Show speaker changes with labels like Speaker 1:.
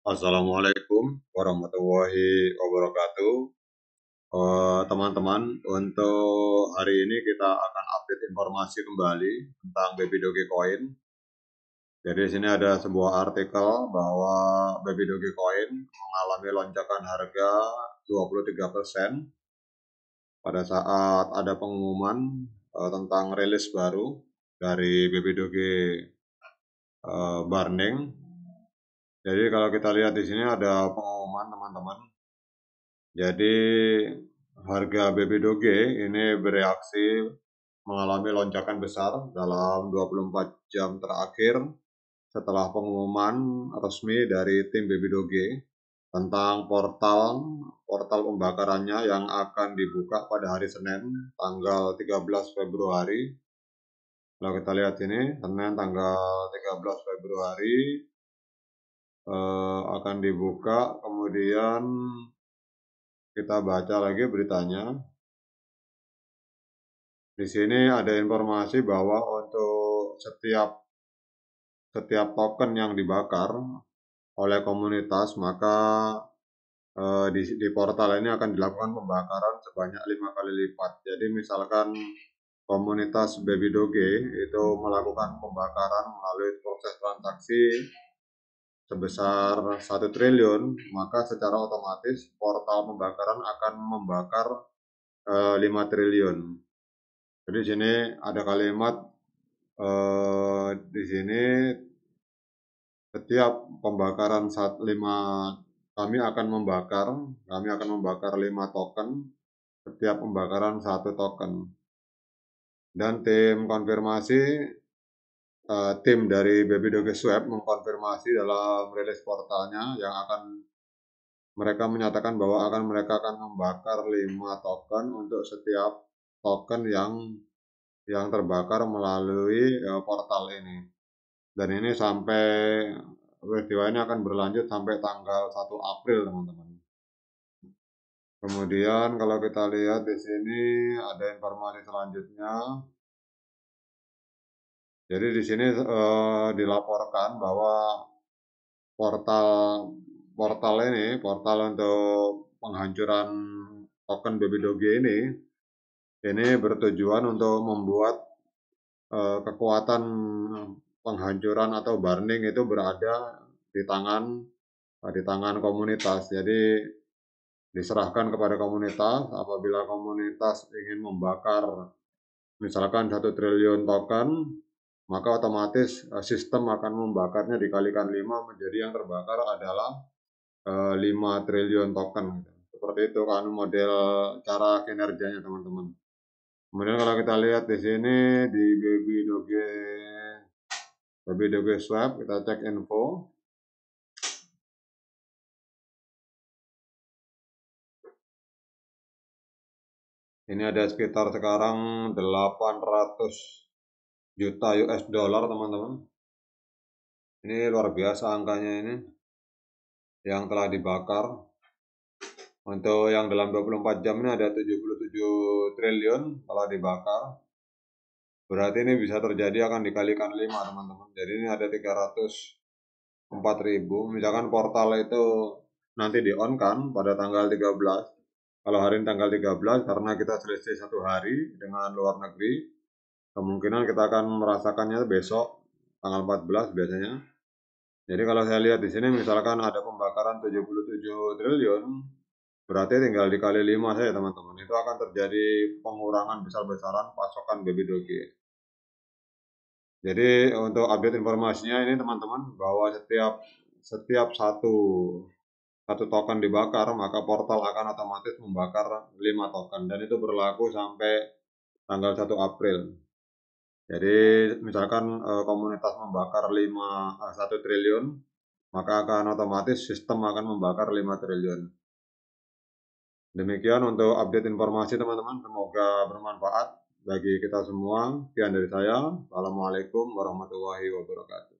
Speaker 1: Assalamualaikum warahmatullahi wabarakatuh. Eh, teman-teman, uh, untuk hari ini kita akan update informasi kembali tentang Baby Doge Coin. Jadi sini ada sebuah artikel bahwa Baby Doge Coin mengalami lonjakan harga 23% pada saat ada pengumuman uh, tentang rilis baru dari Baby uh, eh, Burning. Jadi kalau kita lihat di sini ada pengumuman teman-teman. Jadi harga Doge ini bereaksi mengalami lonjakan besar dalam 24 jam terakhir setelah pengumuman resmi dari tim Doge tentang portal portal pembakarannya yang akan dibuka pada hari Senin tanggal 13 Februari. Kalau kita lihat ini, Senin tanggal 13 Februari Eh, akan dibuka, kemudian kita baca lagi beritanya. Di sini ada informasi bahwa untuk setiap setiap token yang dibakar oleh komunitas maka eh, di, di portal ini akan dilakukan pembakaran sebanyak lima kali lipat. Jadi misalkan komunitas Baby Doge itu melakukan pembakaran melalui proses transaksi sebesar 1 triliun, maka secara otomatis portal pembakaran akan membakar e, eh, 5 triliun. Jadi di sini ada kalimat e, di sini setiap pembakaran 5 kami akan membakar, kami akan membakar 5 token setiap pembakaran satu token. Dan tim konfirmasi uh, tim dari Baby Doge Swap mengkonfirmasi dalam rilis portalnya yang akan mereka menyatakan bahwa akan mereka akan membakar 5 token untuk setiap token yang yang terbakar melalui uh, portal ini. Dan ini sampai peristiwa ini akan berlanjut sampai tanggal 1 April, teman-teman. Kemudian kalau kita lihat di sini ada informasi selanjutnya jadi di sini eh, dilaporkan bahwa portal portal ini, portal untuk penghancuran token Baby Doge ini, ini bertujuan untuk membuat eh, kekuatan penghancuran atau burning itu berada di tangan eh, di tangan komunitas. Jadi diserahkan kepada komunitas apabila komunitas ingin membakar misalkan satu triliun token maka otomatis eh, sistem akan membakarnya dikalikan 5 menjadi yang terbakar adalah 5 eh, triliun token. Gitu. Seperti itu kan model cara kinerjanya teman-teman. Kemudian kalau kita lihat di sini di Baby Doge Baby Doge Swap kita cek info. Ini ada sekitar sekarang 800 juta US dollar teman-teman ini luar biasa angkanya ini yang telah dibakar untuk yang dalam 24 jam ini ada 77 triliun telah dibakar berarti ini bisa terjadi akan dikalikan 5 teman-teman jadi ini ada 304 ribu misalkan portal itu nanti di on kan pada tanggal 13 kalau hari ini tanggal 13 karena kita selesai satu hari dengan luar negeri Kemungkinan kita akan merasakannya besok tanggal 14 biasanya. Jadi kalau saya lihat di sini misalkan ada pembakaran 77 triliun, berarti tinggal dikali 5 saja teman-teman. Itu akan terjadi pengurangan besar-besaran pasokan baby doge. Jadi untuk update informasinya ini teman-teman bahwa setiap setiap satu satu token dibakar, maka portal akan otomatis membakar 5 token dan itu berlaku sampai tanggal 1 April. Jadi misalkan uh, komunitas membakar 5 uh, 1 triliun, maka akan otomatis sistem akan membakar 5 triliun. Demikian untuk update informasi teman-teman, semoga bermanfaat bagi kita semua. Sekian dari saya. Assalamualaikum warahmatullahi wabarakatuh.